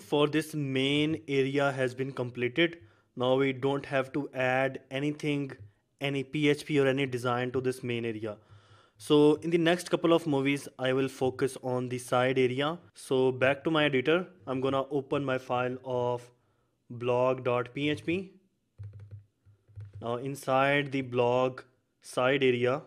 for this main area has been completed. Now we don't have to add anything, any PHP or any design to this main area. So in the next couple of movies, I will focus on the side area. So back to my editor, I'm gonna open my file of blog.php. Now inside the blog side area,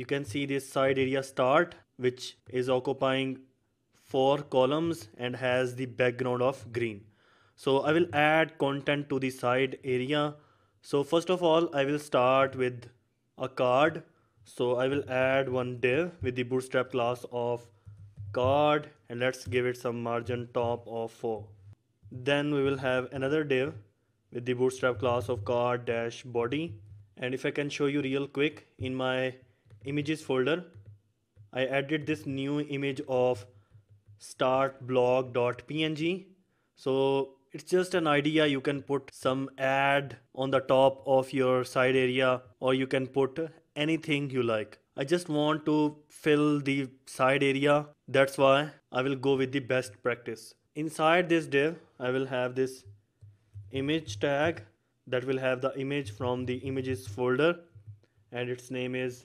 you can see this side area start which is occupying four columns and has the background of green. So I will add content to the side area. So first of all, I will start with a card. So I will add one div with the bootstrap class of card and let's give it some margin top of 4. Then we will have another div with the bootstrap class of card dash body. And if I can show you real quick in my images folder I added this new image of startblog.png so it's just an idea you can put some ad on the top of your side area or you can put anything you like I just want to fill the side area that's why I will go with the best practice inside this div I will have this image tag that will have the image from the images folder and its name is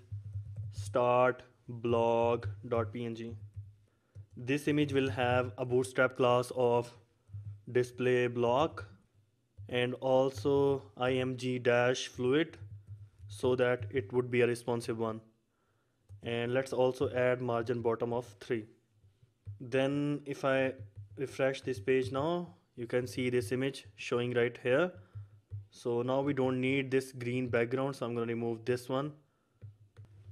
start blog.png this image will have a bootstrap class of display block and also img dash fluid so that it would be a responsive one and let's also add margin bottom of 3 then if i refresh this page now you can see this image showing right here so now we don't need this green background so i'm going to remove this one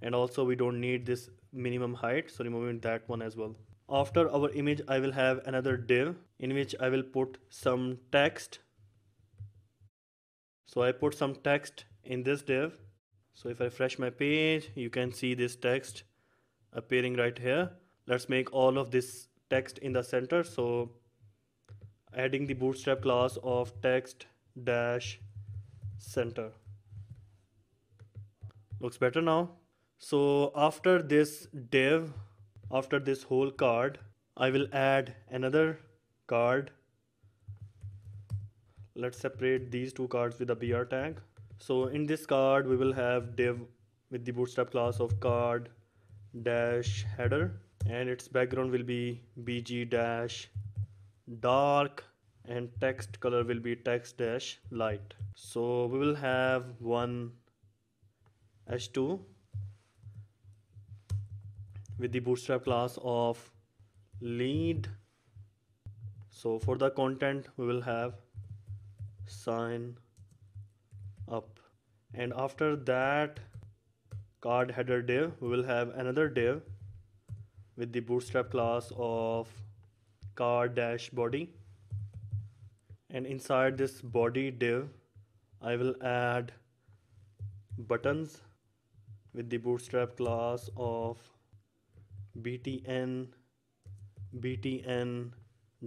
and also we don't need this minimum height so removing that one as well after our image i will have another div in which i will put some text so i put some text in this div so if i refresh my page you can see this text appearing right here let's make all of this text in the center so adding the bootstrap class of text dash center looks better now so after this div after this whole card I will add another card let's separate these two cards with a br tag so in this card we will have div with the bootstrap class of card dash header and its background will be bg dash dark and text color will be text dash light so we will have one h2 with the bootstrap class of lead so for the content we will have sign up and after that card header div we will have another div with the bootstrap class of card dash body and inside this body div I will add buttons with the bootstrap class of btn btn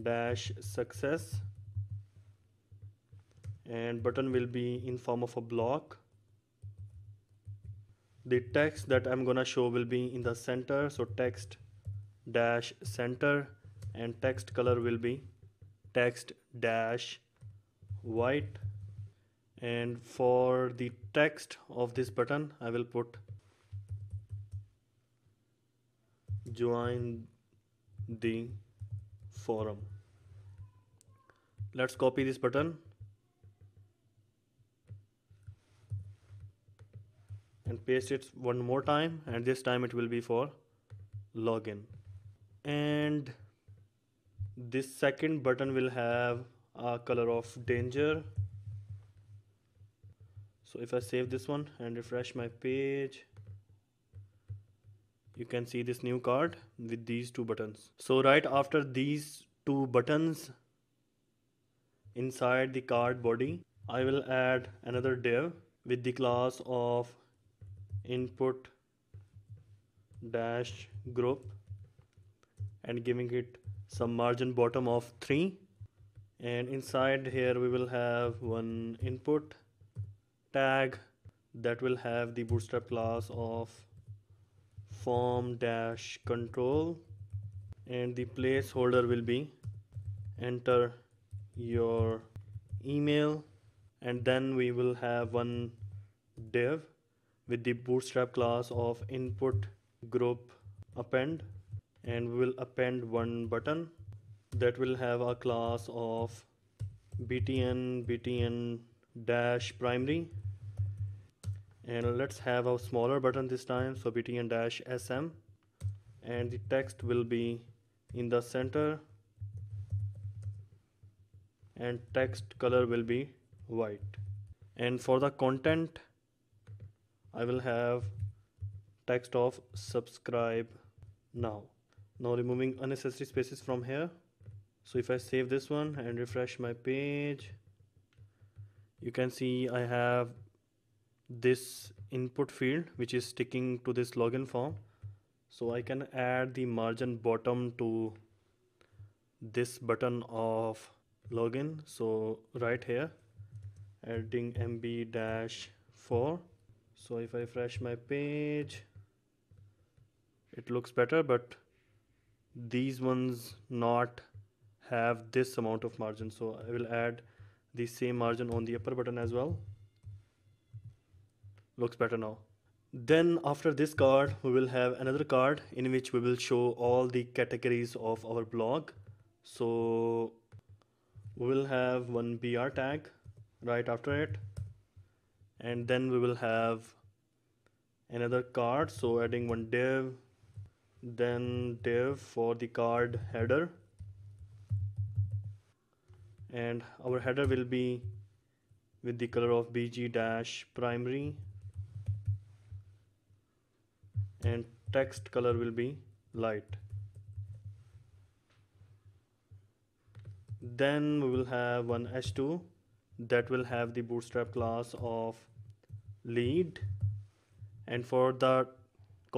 dash success and button will be in form of a block the text that I'm gonna show will be in the center so text dash center and text color will be text dash white and for the text of this button I will put join the forum let's copy this button and paste it one more time and this time it will be for login and this second button will have a color of danger so if I save this one and refresh my page you can see this new card with these two buttons so right after these two buttons inside the card body I will add another div with the class of input dash group and giving it some margin bottom of 3 and inside here we will have one input tag that will have the bootstrap class of form dash control and the placeholder will be enter your email and then we will have one div with the bootstrap class of input group append and we will append one button that will have a class of btn btn dash primary and let's have a smaller button this time so btn dash sm and the text will be in the center and text color will be white and for the content I will have text of subscribe now now removing unnecessary spaces from here so if I save this one and refresh my page you can see I have this input field which is sticking to this login form so I can add the margin bottom to this button of login so right here adding mb dash 4 so if I refresh my page it looks better but these ones not have this amount of margin so I will add the same margin on the upper button as well looks better now then after this card we will have another card in which we will show all the categories of our blog so we will have one br tag right after it and then we will have another card so adding one div then div for the card header and our header will be with the color of bg dash primary and text color will be light then we will have one h2 that will have the bootstrap class of lead and for the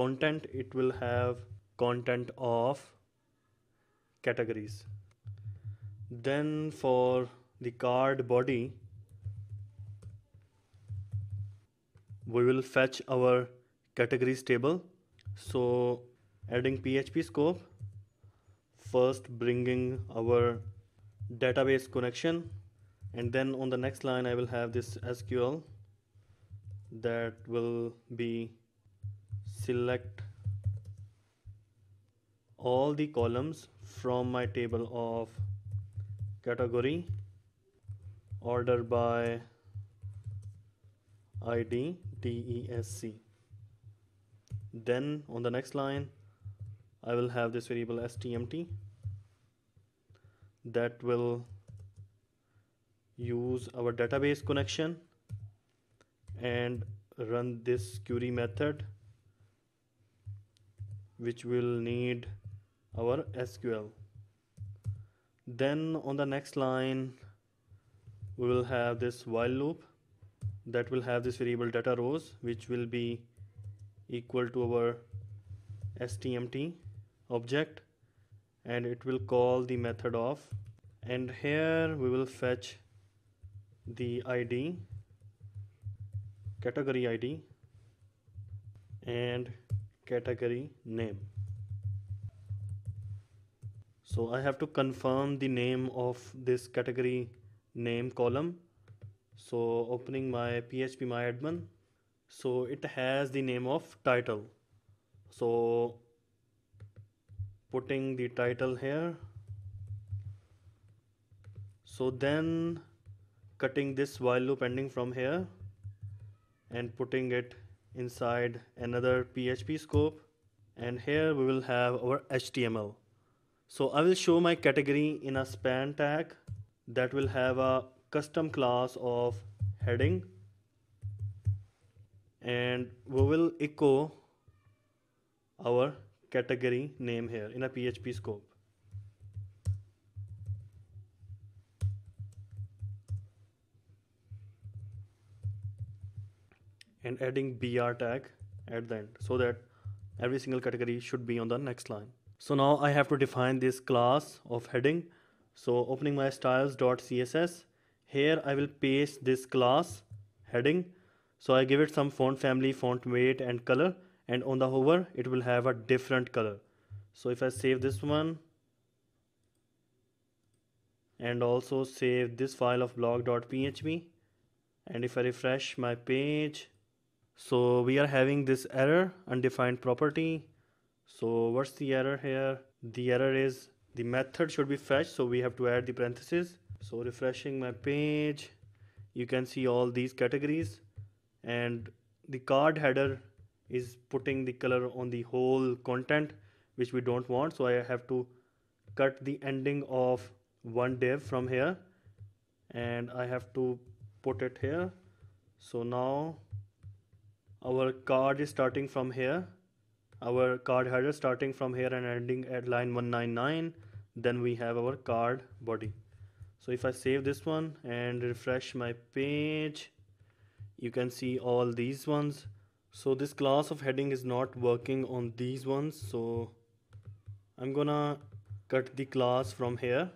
content it will have content of categories then for the card body we will fetch our categories table so adding php scope first bringing our database connection and then on the next line I will have this SQL that will be select all the columns from my table of category order by ID DESC then on the next line I will have this variable stmt that will use our database connection and run this query method which will need our SQL then on the next line we will have this while loop that will have this variable data rows which will be equal to our stmt object and it will call the method of and here we will fetch the id category id and category name so I have to confirm the name of this category name column so opening my phpMyAdmin so it has the name of title so putting the title here so then cutting this while loop ending from here and putting it inside another PHP scope and here we will have our HTML so I will show my category in a span tag that will have a custom class of heading and we will echo our category name here in a PHP scope. And adding br tag at the end so that every single category should be on the next line. So now I have to define this class of heading. So opening my styles.css here I will paste this class heading so I give it some font family font weight and color and on the hover it will have a different color so if I save this one and also save this file of blog.php and if I refresh my page so we are having this error undefined property so what's the error here the error is the method should be fetched so we have to add the parentheses so refreshing my page you can see all these categories and the card header is putting the color on the whole content which we don't want so I have to cut the ending of one div from here and I have to put it here so now our card is starting from here our card header starting from here and ending at line 199 then we have our card body so if I save this one and refresh my page you can see all these ones so this class of heading is not working on these ones so I'm gonna cut the class from here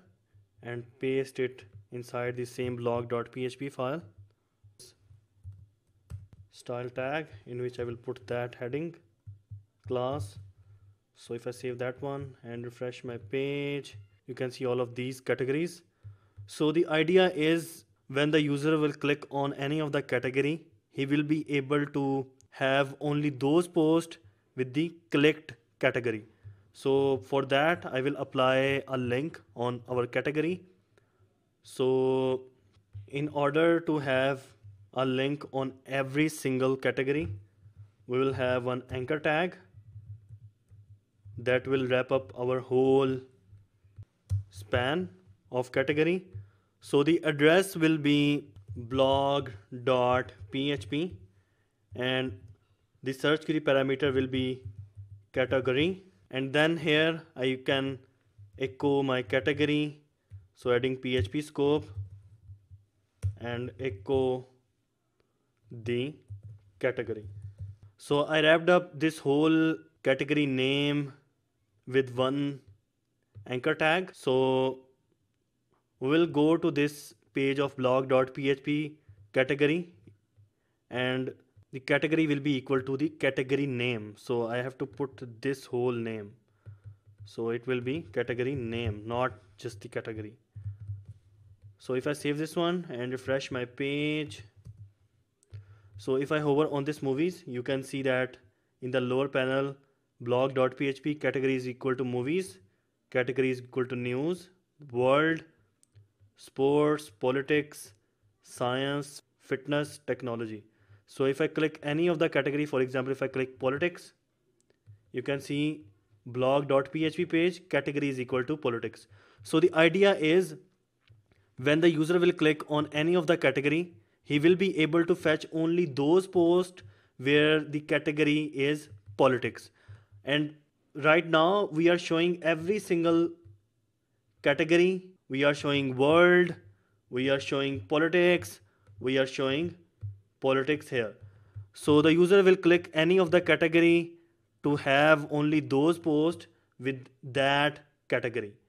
and paste it inside the same blog.php file style tag in which I will put that heading class so if I save that one and refresh my page you can see all of these categories so the idea is when the user will click on any of the category he will be able to have only those posts with the clicked category so for that i will apply a link on our category so in order to have a link on every single category we will have an anchor tag that will wrap up our whole span of category so the address will be blog.php and the search query parameter will be category and then here I can echo my category so adding PHP scope and echo the category so I wrapped up this whole category name with one anchor tag so we will go to this page of blog.php category and the category will be equal to the category name so I have to put this whole name so it will be category name not just the category so if I save this one and refresh my page so if I hover on this movies you can see that in the lower panel blog.php category is equal to movies category is equal to news world sports, politics, science, fitness, technology. So if I click any of the category, for example, if I click politics, you can see blog.php page category is equal to politics. So the idea is when the user will click on any of the category, he will be able to fetch only those posts where the category is politics. And right now we are showing every single category we are showing world we are showing politics we are showing politics here so the user will click any of the category to have only those posts with that category